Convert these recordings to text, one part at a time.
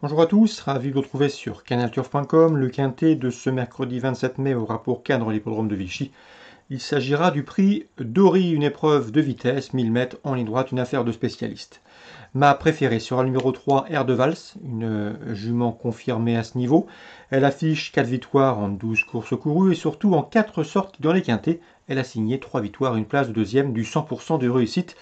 Bonjour à tous, ravi de vous retrouver sur canalturf.com. Le quintet de ce mercredi 27 mai aura pour cadre l'hippodrome de Vichy. Il s'agira du prix Dory, une épreuve de vitesse, 1000 mètres en ligne droite, une affaire de spécialiste. Ma préférée sera le numéro 3, r de Vals, une jument confirmée à ce niveau. Elle affiche 4 victoires en 12 courses courues et surtout en 4 sortes dans les quintets. Elle a signé 3 victoires une place de deuxième du 100% de réussite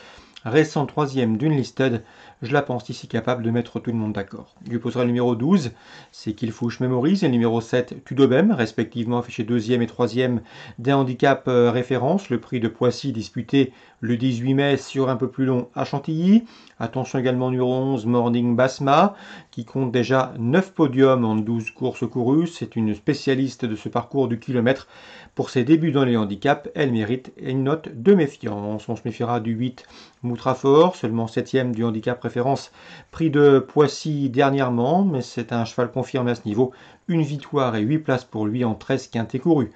récent troisième d'une listed, je la pense ici capable de mettre tout le monde d'accord. Je poserai le numéro 12, c'est Kilfouche mémorise, et le numéro 7, Tudobem, respectivement affiché deuxième et troisième des handicaps euh, références, le prix de Poissy disputé le 18 mai sur un peu plus long à Chantilly. Attention également numéro 11, Morning Basma, qui compte déjà 9 podiums en 12 courses courues. C'est une spécialiste de ce parcours du kilomètre. Pour ses débuts dans les handicaps, elle mérite une note de méfiance. On se méfiera du 8 Moutrafort, seulement 7ème du handicap préférence, prix de Poissy dernièrement, mais c'est un cheval confirmé à ce niveau. Une victoire et 8 places pour lui en 13 quintés courus.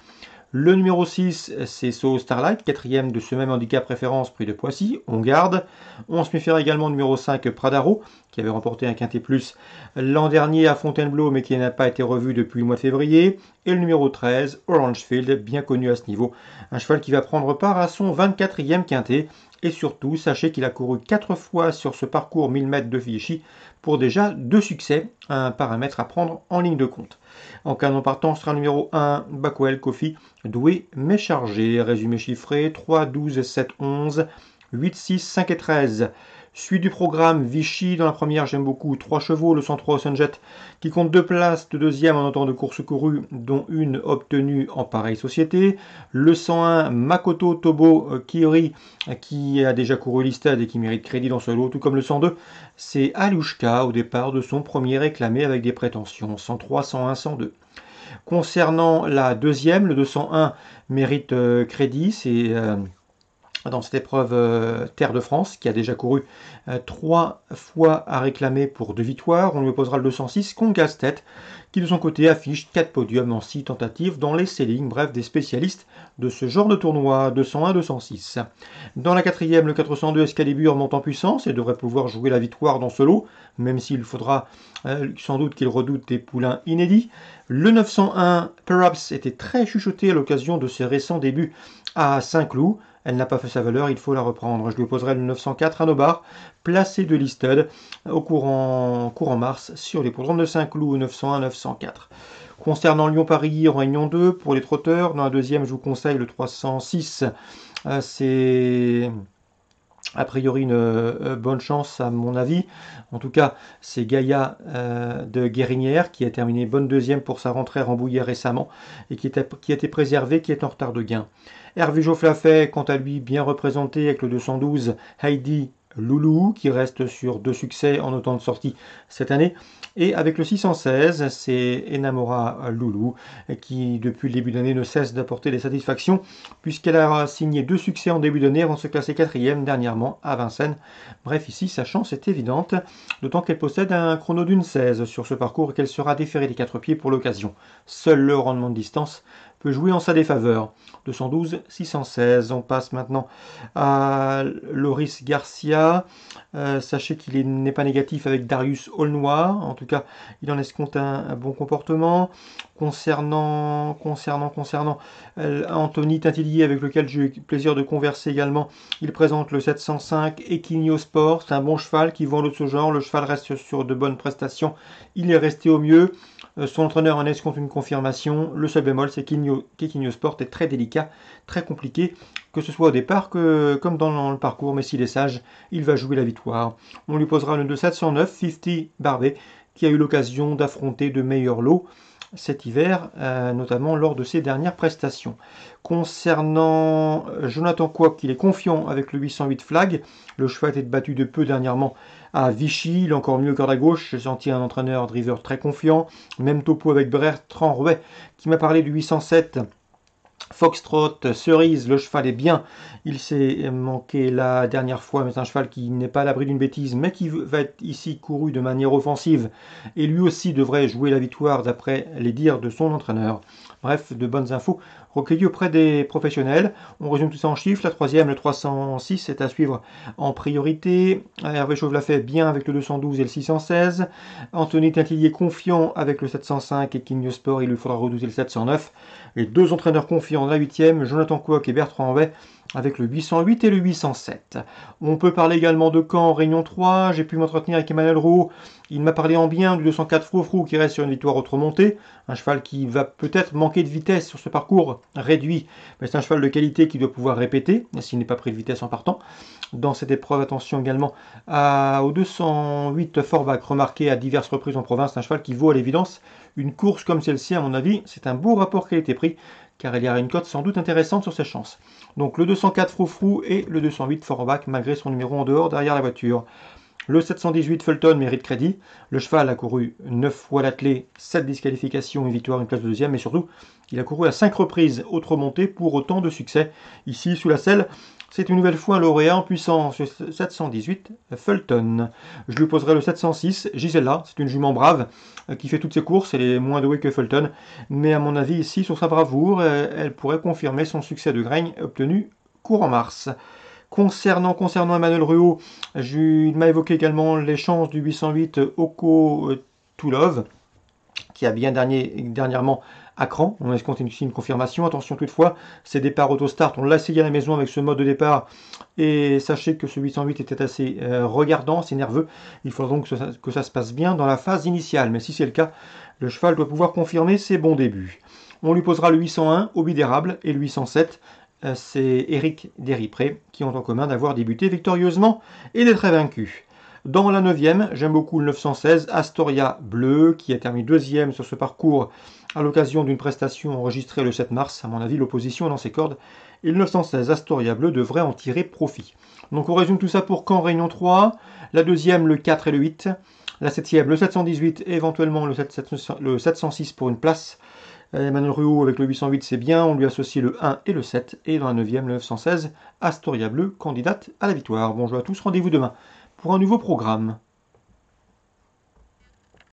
Le numéro 6, c'est So Starlight, quatrième de ce même handicap préférence prix de Poissy. On garde. On se méfiera également numéro 5, Pradaro, qui avait remporté un quintet plus l'an dernier à Fontainebleau, mais qui n'a pas été revu depuis le mois de février. Et le numéro 13, Orangefield, bien connu à ce niveau. Un cheval qui va prendre part à son 24e quintet. Et surtout, sachez qu'il a couru 4 fois sur ce parcours 1000 mètres de Vichy pour déjà deux succès, un paramètre à prendre en ligne de compte. En cas non partant, sera numéro 1, Bakwell, Kofi, Doué, mais chargé. Résumé chiffré, 3, 12, 7, 11, 8, 6, 5 et 13. Suite du programme, Vichy dans la première, j'aime beaucoup, 3 chevaux, le 103 Sunjet, qui compte deux places de deuxième en temps de course courue, dont une obtenue en pareille société. Le 101, Makoto Tobo euh, Kiori, euh, qui a déjà couru l'Istad et qui mérite crédit dans ce lot, tout comme le 102. C'est Alushka au départ de son premier réclamé avec des prétentions, 103, 101, 102. Concernant la deuxième, le 201 mérite euh, crédit, c'est dans cette épreuve euh, Terre de France, qui a déjà couru euh, trois fois à réclamer pour deux victoires. On lui opposera le 206 tête qui de son côté affiche quatre podiums en six tentatives dans les sellings, bref, des spécialistes de ce genre de tournoi 201-206. Dans la quatrième, le 402 Escalibur monte en puissance et devrait pouvoir jouer la victoire dans ce lot, même s'il faudra euh, sans doute qu'il redoute des poulains inédits. Le 901 Perhaps était très chuchoté à l'occasion de ses récents débuts à Saint-Cloud. Elle n'a pas fait sa valeur, il faut la reprendre. Je lui poserai le 904 à nos bars, placé de listed au courant, courant mars sur les poudrons de Saint-Cloud, 901, 904. Concernant Lyon-Paris, Réunion 2, pour les trotteurs, dans un deuxième, je vous conseille le 306. Euh, c'est a priori une euh, bonne chance à mon avis. En tout cas, c'est Gaïa euh, de Guérinière qui a terminé bonne deuxième pour sa rentrée rembouillée récemment et qui, était, a été préservée, qui est en retard de gain. Hervé fait, quant à lui, bien représenté avec le 212, Heidi Loulou qui reste sur deux succès en autant de sorties cette année. Et avec le 616, c'est Enamora Loulou qui, depuis le début d'année, ne cesse d'apporter des satisfactions puisqu'elle a signé deux succès en début d'année avant de se classer quatrième dernièrement à Vincennes. Bref, ici, sa chance est évidente, d'autant qu'elle possède un chrono d'une 16 sur ce parcours et qu'elle sera déférée des quatre pieds pour l'occasion. Seul le rendement de distance peut jouer en sa défaveur. 212, 616. On passe maintenant à Loris Garcia. Euh, sachez qu'il n'est pas négatif avec Darius Aulnoir. En tout cas, il en escompte un, un bon comportement. Concernant, concernant, concernant euh, Anthony Tintillier, avec lequel j'ai eu plaisir de converser également, il présente le 705 Equinio Sport. C'est un bon cheval qui vend de ce genre. Le cheval reste sur de bonnes prestations. Il est resté au mieux. Euh, son entraîneur en escompte une confirmation. Le seul bémol, c'est qu'Ineos Sport est très délicat, très compliqué, que ce soit au départ que comme dans le parcours. Mais s'il est sage, il va jouer la victoire. On lui posera le 2 709, 50 Barbet, qui a eu l'occasion d'affronter de meilleurs lots cet hiver, euh, notamment lors de ses dernières prestations. Concernant euh, Jonathan quoi qu'il est confiant avec le 808 flag. Le cheval a été battu de peu dernièrement à Vichy, il est encore mieux au de à gauche. J'ai senti un entraîneur driver très confiant. Même topo avec Bertrand Tranrouet qui m'a parlé du 807 Foxtrot, Cerise, le cheval est bien. Il s'est manqué la dernière fois, mais c'est un cheval qui n'est pas à l'abri d'une bêtise, mais qui va être ici couru de manière offensive. Et lui aussi devrait jouer la victoire d'après les dires de son entraîneur. Bref, de bonnes infos recueillies auprès des professionnels. On résume tout ça en chiffres. La troisième, le 306, est à suivre en priorité. Hervé Chauve l'a fait bien avec le 212 et le 616. Anthony Tintillier confiant avec le 705 et Sport, il lui faudra redouter le 709. Les deux entraîneurs confiants dans la huitième, Jonathan Cook et Bertrand hanvay avec le 808 et le 807. On peut parler également de Caen Réunion 3. J'ai pu m'entretenir avec Emmanuel Roux. Il m'a parlé en bien du 204 Frofrou qui reste sur une victoire autrementée, Un cheval qui va peut-être manquer de vitesse sur ce parcours réduit, mais c'est un cheval de qualité qui doit pouvoir répéter s'il n'est pas pris de vitesse en partant. Dans cette épreuve, attention également à, au 208 Forbach remarqué à diverses reprises en province. Un cheval qui vaut à l'évidence une course comme celle-ci, à mon avis, c'est un beau rapport qualité-prix, car il y a une cote sans doute intéressante sur sa chance. Donc le 204 Froufrou et le 208 Forback, malgré son numéro en dehors derrière la voiture. Le 718 Fulton mérite crédit. Le cheval a couru 9 fois l'attelé, 7 disqualifications, et victoire, une place de deuxième, mais surtout, il a couru à 5 reprises, autre montée, pour autant de succès. Ici, sous la selle, c'est une nouvelle fois un lauréat en puissance 718, Fulton. Je lui poserai le 706, Gisela. C'est une jument brave euh, qui fait toutes ses courses. Elle est moins douée que Fulton. Mais à mon avis, ici, sur sa bravoure, euh, elle pourrait confirmer son succès de graine obtenu court en mars. Concernant, Emmanuel Ruot, il m'a évoqué également les chances du 808 Oko euh, Toulove, qui a bien dernièrement à cran. On a ici une confirmation. Attention toutefois, ces départs auto-start, on l'a essayé à la maison avec ce mode de départ. Et sachez que ce 808 était assez euh, regardant, assez nerveux. Il faudra donc que ça, se passe bien dans la phase initiale. Mais si c'est le cas, le cheval doit pouvoir confirmer ses bons débuts. On lui posera le 801 au bidérable, et le 807 euh, c'est Eric Deripré qui ont en commun d'avoir débuté victorieusement et d'être vaincu. Dans la 9e, j'aime beaucoup le 916 Astoria Bleu qui a terminé deuxième sur ce parcours à l'occasion d'une prestation enregistrée le 7 mars. À mon avis, l'opposition est dans ses cordes et le 916 Astoria Bleu devrait en tirer profit. Donc on résume tout ça pour Caen Réunion 3, la deuxième le 4 et le 8, la septième le 718 et éventuellement le, 706 pour une place. Euh, Emmanuel Ruot avec le 808 c'est bien, on lui associe le 1 et le 7 et dans la 9e le 916 Astoria Bleu candidate à la victoire. Bonjour à tous, rendez-vous demain pour un nouveau programme.